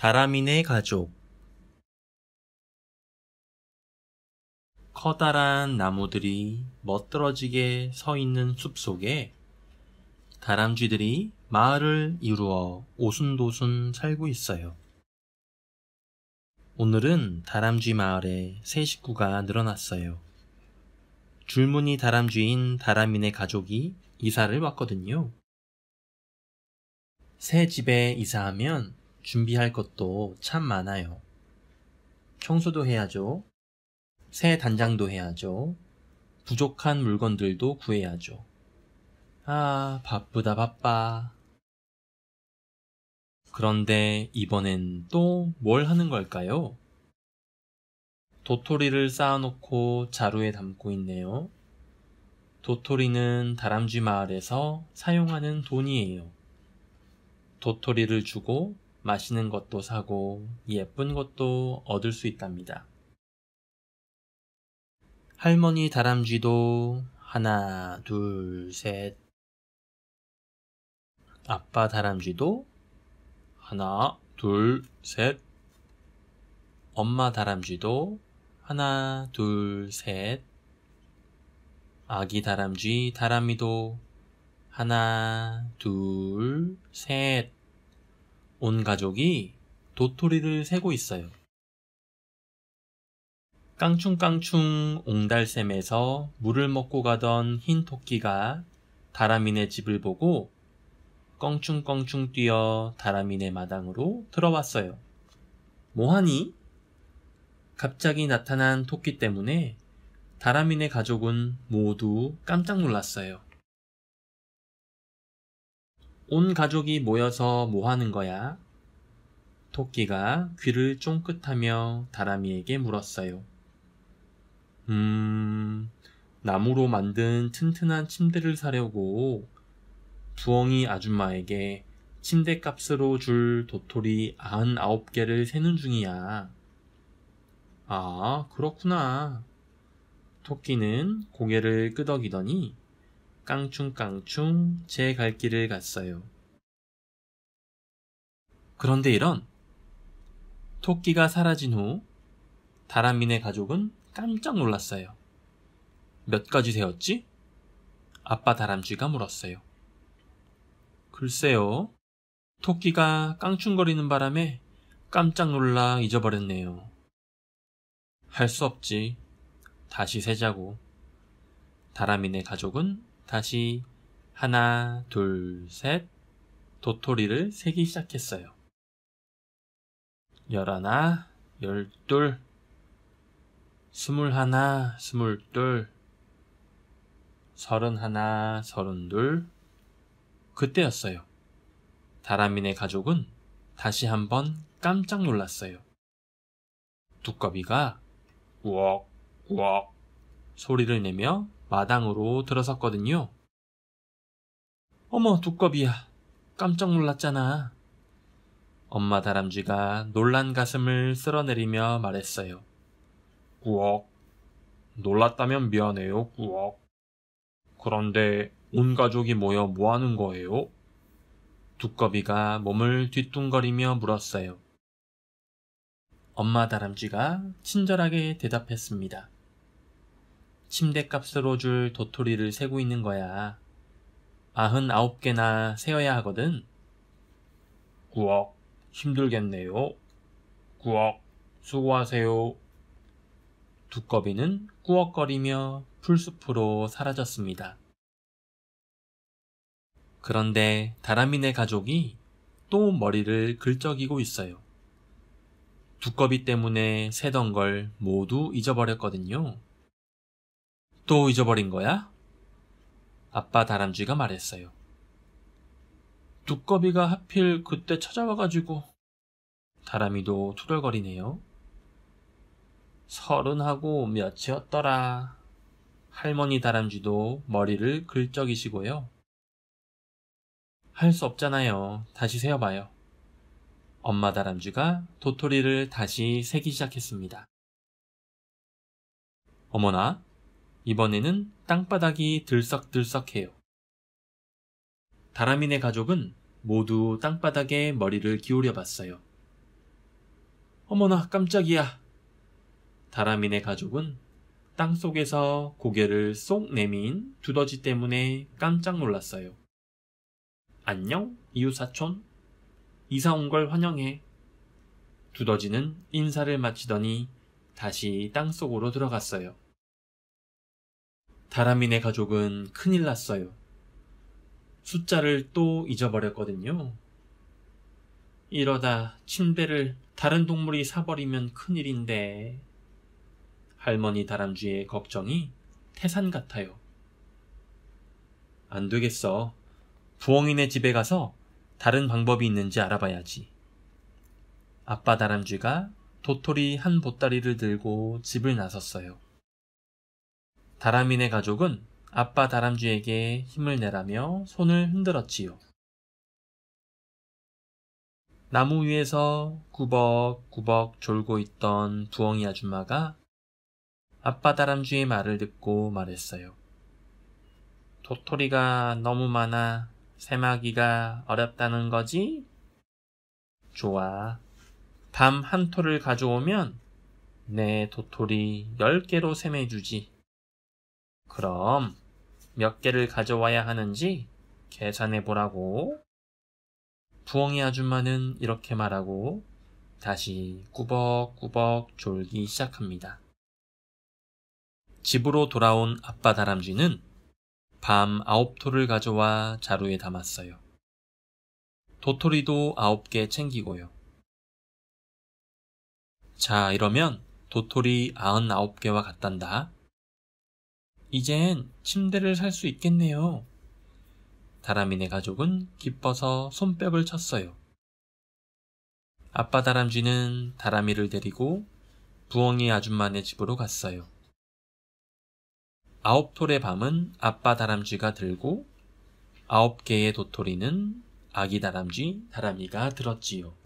다람민의 가족 커다란 나무들이 멋들어지게 서 있는 숲 속에 다람쥐들이 마을을 이루어 오순도순 살고 있어요. 오늘은 다람쥐 마을에 새 식구가 늘어났어요. 줄무늬 다람쥐인 다람인의 가족이 이사를 왔거든요. 새 집에 이사하면 준비할 것도 참 많아요. 청소도 해야죠. 새 단장도 해야죠. 부족한 물건들도 구해야죠. 아, 바쁘다, 바빠. 그런데 이번엔 또 뭘 하는 걸까요? 도토리를 쌓아놓고 자루에 담고 있네요. 도토리는 다람쥐 마을에서 사용하는 돈이에요. 도토리를 주고 맛있는 것도 사고 예쁜 것도 얻을 수 있답니다. 할머니 다람쥐도 하나, 둘, 셋. 아빠 다람쥐도 하나, 둘, 셋. 엄마 다람쥐도 하나, 둘, 셋. 아기 다람쥐, 다람이도 하나, 둘, 셋. 온 가족이 도토리를 세고 있어요. 깡충깡충 옹달샘에서 물을 먹고 가던 흰 토끼가 다람이네 집을 보고 껑충껑충 뛰어 다람이네 마당으로 들어왔어요. 뭐하니? 갑자기 나타난 토끼 때문에 다람이네 가족은 모두 깜짝 놀랐어요. 온 가족이 모여서 뭐 하는 거야? 토끼가 귀를 쫑긋하며 다람이에게 물었어요. 음, 나무로 만든 튼튼한 침대를 사려고 부엉이 아줌마에게 침대 값으로 줄 도토리 99개를 세는 중이야. 아, 그렇구나. 토끼는 고개를 끄덕이더니 깡충깡충 제 갈 길을 갔어요. 그런데 이런 토끼가 사라진 후 다람민의 가족은 깜짝 놀랐어요. 몇 가지 되었지? 아빠 다람쥐가 물었어요. 글쎄요. 토끼가 깡충거리는 바람에 깜짝 놀라 잊어버렸네요. 할 수 없지. 다시 세자고. 다람이네 가족은 다시 하나, 둘, 셋 도토리를 세기 시작했어요. 열하나, 열둘, 스물하나, 스물둘, 서른하나, 서른둘 그때였어요. 다람이의 가족은 다시 한번 깜짝 놀랐어요. 두꺼비가 우억 우억 소리를 내며 마당으로 들어섰거든요. 어머, 두꺼비야. 깜짝 놀랐잖아. 엄마 다람쥐가 놀란 가슴을 쓸어내리며 말했어요. 꾸억. 놀랐다면 미안해요, 꾸억. 그런데 온 가족이 모여 뭐 하는 거예요? 두꺼비가 몸을 뒤뚱거리며 물었어요. 엄마 다람쥐가 친절하게 대답했습니다. 침대값으로 줄 도토리를 세고 있는 거야. 아흔 아홉 개나 세어야 하거든. 구억, 힘들겠네요. 구억, 수고하세요. 두꺼비는 꾸억거리며 풀숲으로 사라졌습니다. 그런데 다람이네 가족이 또 머리를 긁적이고 있어요. 두꺼비 때문에 새던 걸 모두 잊어버렸거든요. 또 잊어버린 거야? 아빠 다람쥐가 말했어요. 두꺼비가 하필 그때 찾아와가지고 다람이도 투덜거리네요. 서른하고 몇이었더라. 할머니 다람쥐도 머리를 긁적이시고요. 할 수 없잖아요. 다시 세어봐요. 엄마 다람쥐가 도토리를 다시 세기 시작했습니다. 어머나, 이번에는 땅바닥이 들썩들썩해요. 다람이네 가족은 모두 땅바닥에 머리를 기울여 봤어요. 어머나 깜짝이야. 다람이네 가족은 땅 속에서 고개를 쏙 내민 두더지 때문에 깜짝 놀랐어요. 안녕, 이웃사촌. 이사 온 걸 환영해. 두더지는 인사를 마치더니 다시 땅 속으로 들어갔어요. 다람이네 가족은 큰일 났어요. 숫자를 또 잊어버렸거든요. 이러다 침대를 다른 동물이 사버리면 큰일인데. 할머니 다람쥐의 걱정이 태산 같아요. 안 되겠어. 부엉이네 집에 가서 다른 방법이 있는지 알아봐야지. 아빠 다람쥐가 도토리 한 보따리를 들고 집을 나섰어요. 다람인의 가족은 아빠 다람쥐에게 힘을 내라며 손을 흔들었지요. 나무 위에서 구벅구벅 졸고 있던 부엉이 아줌마가 아빠 다람쥐의 말을 듣고 말했어요. 도토리가 너무 많아 새마귀가 어렵다는 거지? 좋아. 밤 한 토를 가져오면 내 도토리 열 개로 셈해주지. 그럼 몇 개를 가져와야 하는지 계산해 보라고. 부엉이 아줌마는 이렇게 말하고 다시 꾸벅꾸벅 졸기 시작합니다. 집으로 돌아온 아빠 다람쥐는 밤 아홉 토를 가져와 자루에 담았어요. 도토리도 아홉 개 챙기고요. 자, 이러면 도토리 아흔 아홉 개와 같단다. 이젠 침대를 살 수 있겠네요. 다람이네 가족은 기뻐서 손뼉을 쳤어요. 아빠 다람쥐는 다람이를 데리고 부엉이 아줌마네 집으로 갔어요. 아홉 톨의 밤은 아빠 다람쥐가 들고 아홉 개의 도토리는 아기 다람쥐 다람이가 들었지요.